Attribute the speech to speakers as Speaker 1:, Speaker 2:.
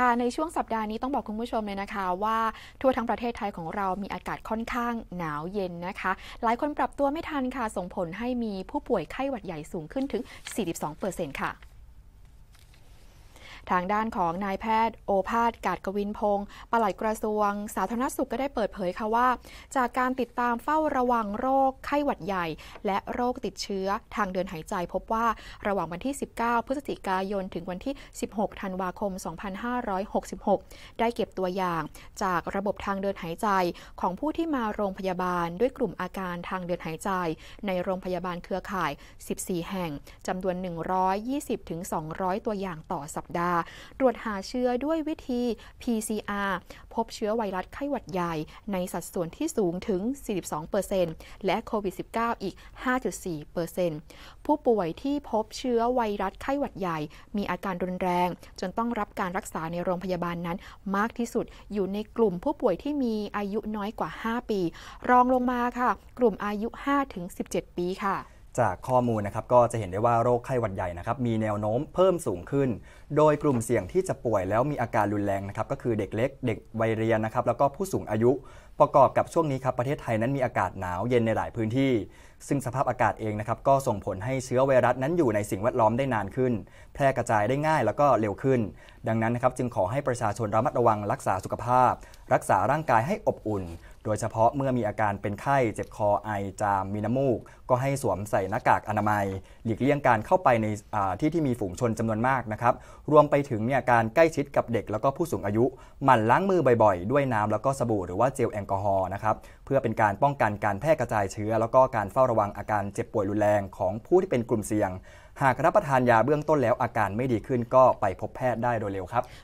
Speaker 1: ค่ะในช่วงสัปดาห์นี้ต้องบอกคุณผู้ชมเลยนะคะว่าทั่วทั้งประเทศไทยของเรามีอากาศค่อนข้างหนาวเย็นนะคะ หลายคนปรับตัวไม่ทันค่ะส่งผลให้มีผู้ป่วยไข้หวัดใหญ่สูงขึ้นถึง 42%ค่ะทางด้านของนายแพทย์ โอภาส กาดกวินพงศ์ปลัดกระทรวง สาธารณสุขก็ได้เปิดเผยค่ะว่า จากการติดตามเฝ้าระวังโรคไข้หวัดใหญ่ และโรคติดเชื้อทางเดินหายใจพบว่าระหว่างวันที่ 19 พฤศจิกายนถึงวันที่ 16ธันวาคม 2566 ได้เก็บตัวอย่าง จากระบบทางเดินหายใจของผู้ที่มาโรงพยาบาลด้วยกลุ่มอาการทางเดินหายใจ ในโรงพยาบาลเครือข่าย 14 แห่งจำนวน 120-200 ตัวอย่างต่อสัปดาห์ตรวจหาเชื้อด้วยวิธี PCR พบเชื้อไวรัสไข้หวัดใหญ่ในสัดส่วนที่สูงถึง 42%และโควิด -19 อีก 5.4%ผู้ป่วยที่พบเชื้อไวรัสไข้หวัดใหญ่มีอาการรุนแรง จนต้องรับการรักษาในโรงพยาบาลนั้นมากที่สุด อยู่ในกลุ่มผู้ป่วยที่มีอายุน้อยกว่า 5 ปี รองลงมาค่ะ กลุ่มอายุ 5-17 ปีค่ะ
Speaker 2: จากข้อมูลนะครับก็จะเห็นได้ว่าโรคไข้หวัดใหญ่นะครับมีแนวโน้มเพิ่มสูงขึ้น โดยกลุ่มเสี่ยงที่จะป่วยแล้วมีอาการรุนแรงนะครับก็คือเด็กเล็กเด็กวัยเรียนนะครับแล้วก็ผู้สูงอายุ ประกอบกับช่วงนี้ครับประเทศไทยนั้นมีอากาศหนาวเย็นในหลายพื้นที่ ซึ่งสภาพอากาศเองนะครับก็ส่งผลให้เชื้อไวรัสนั้นอยู่ในสิ่งแวดล้อมได้นานขึ้น แพร่กระจายได้ง่ายแล้วก็เร็วขึ้น ดังนั้นนะครับจึงขอให้ประชาชนระมัดระวังรักษาสุขภาพ รักษาร่างกายให้อบอุ่นโดยเฉพาะเมื่อมีอาการเป็นไข้เจ็บคอไอจามมีน้ำมูก ก็ให้สวมใส่หน้ากากอนามัย หลีกเลี่ยงการเข้าไปในที่ที่มีฝูงชนจำนวนมากนะครับรวมไปถึงเนี่ยการใกล้ชิดกับเด็กแล้วก็ผู้สูงอายุหมั่นล้างมือบ่อยๆ ด้วยน้ำ แล้วก็สบู่หรือว่าเจลแอลกอฮอล์นะครับเพื่อเป็นการป้องกันการแพร่กระจายเชื้อ แล้วก็การเฝ้าระวังอาการเจ็บป่วยรุนแรงของผู้ที่เป็นกลุ่มเสี่ยง หากรับประทานยาเบื้องต้นแล้วอาการไม่ดีขึ้นก็ไปพบแพทย์ได้โดยเร็วครับ